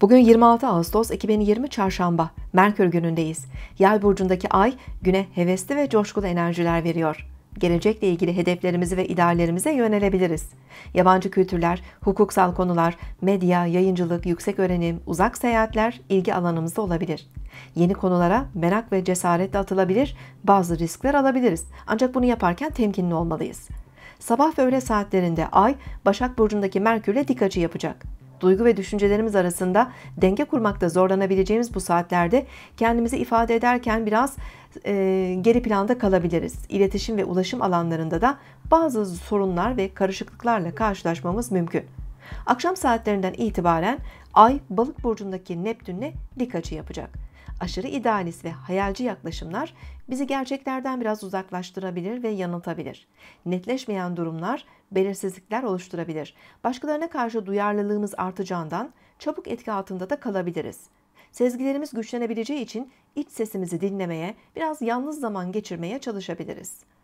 Bugün 26 Ağustos 2020 Çarşamba, Merkür günündeyiz. Yay burcundaki ay güne hevesli ve coşkulu enerjiler veriyor. Gelecekle ilgili hedeflerimizi ve ideallerimize yönelebiliriz. Yabancı kültürler, hukuksal konular, medya, yayıncılık, yüksek öğrenim, uzak seyahatler ilgi alanımızda olabilir. Yeni konulara merak ve cesaretle atılabilir, bazı riskler alabiliriz. Ancak bunu yaparken temkinli olmalıyız. Sabah ve öğle saatlerinde Ay, Başak Burcu'ndaki Merkür'le dik açı yapacak duygu ve düşüncelerimiz arasında denge kurmakta zorlanabileceğimiz bu saatlerde kendimizi ifade ederken biraz e, geri planda kalabiliriz. İletişim ve ulaşım alanlarında da bazı sorunlar ve karışıklıklarla karşılaşmamız mümkün. Akşam saatlerinden itibaren Ay balık burcundaki Neptün'le dik açı yapacak aşırı idealist ve hayalci yaklaşımlar bizi gerçeklerden biraz uzaklaştırabilir ve yanıltabilir. Netleşmeyen durumlar belirsizlikler oluşturabilir. Başkalarına karşı duyarlılığımız artacağından çabuk etki altında da kalabiliriz. Sezgilerimiz güçlenebileceği için iç sesimizi dinlemeye, biraz yalnız zaman geçirmeye çalışabiliriz.